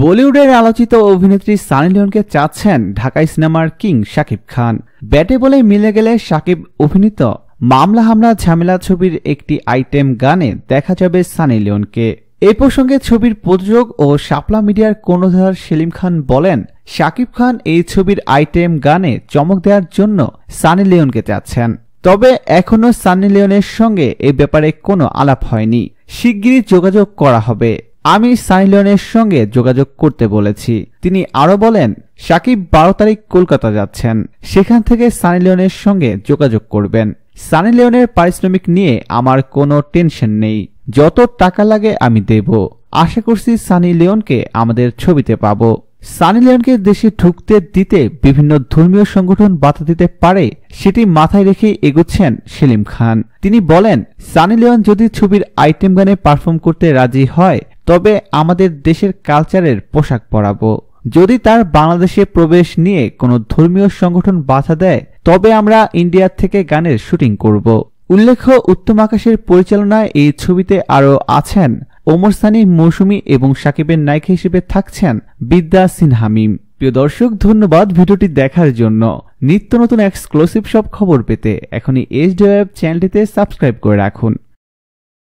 বলিউডের আলোচিত অভিনেত্রী সানি লিওনকে চাচ্ছেন ঢাকাই সিনেমার কিং শাকিব খান ব্যাটে বলে মিলে গেলে শাকিব অভিনীত মামলা হামলা ঝামেলা ছবির একটি আইটেম গানে দেখা যাবে সানি লিওনকে এ প্রসঙ্গে ছবির প্রযোজক ও শাপলা মিডিয়ার কর্ণধার সেলিম খান বলেন শাকিব খান এই ছবির আইটেম গানে চমক দেওয়ার জন্য সানি লিওনকে চাচ্ছেন তবে এখনও সানি লিওনের সঙ্গে এ ব্যাপারে কোনো আলাপ হয়নি শিগগিরই যোগাযোগ করা হবে আমি সানি লিওনের সঙ্গে যোগাযোগ করতে বলেছি তিনি আরও বলেন সাকিব বারো তারিখ কলকাতা যাচ্ছেন সেখান থেকে সানি লিওনের সঙ্গে যোগাযোগ করবেন সানি লিওনের পারিশ্রমিক নিয়ে আমার কোনো টেনশন নেই যত টাকা লাগে আমি দেব আশা করছি সানি লিওনকে আমাদের ছবিতে পাব সানি লিওনকে দেশে ঢুকতে দিতে বিভিন্ন ধর্মীয় সংগঠন বাধা দিতে পারে সেটি মাথায় রেখে এগোচ্ছেন সেলিম খান তিনি বলেন সানি লিওন যদি ছবির আইটেম গানে পারফর্ম করতে রাজি হয় তবে আমাদের দেশের কালচারের পোশাক পরাব যদি তার বাংলাদেশে প্রবেশ নিয়ে কোনো ধর্মীয় সংগঠন বাধা দেয় তবে আমরা ইন্ডিয়া থেকে গানের শুটিং করব উল্লেখ্য উত্তম আকাশের পরিচালনায় এই ছবিতে আরও আছেন ওমর সানি মৌসুমি এবং সাকিবের নায়িকা হিসেবে থাকছেন বিদ্যা সিনহামিম প্রিয় দর্শক ধন্যবাদ ভিডিওটি দেখার জন্য নিত্য নতুন এক্সক্লুসিভ সব খবর পেতে এখনই এইচ ডি চ্যানেলটিতে সাবস্ক্রাইব করে রাখুন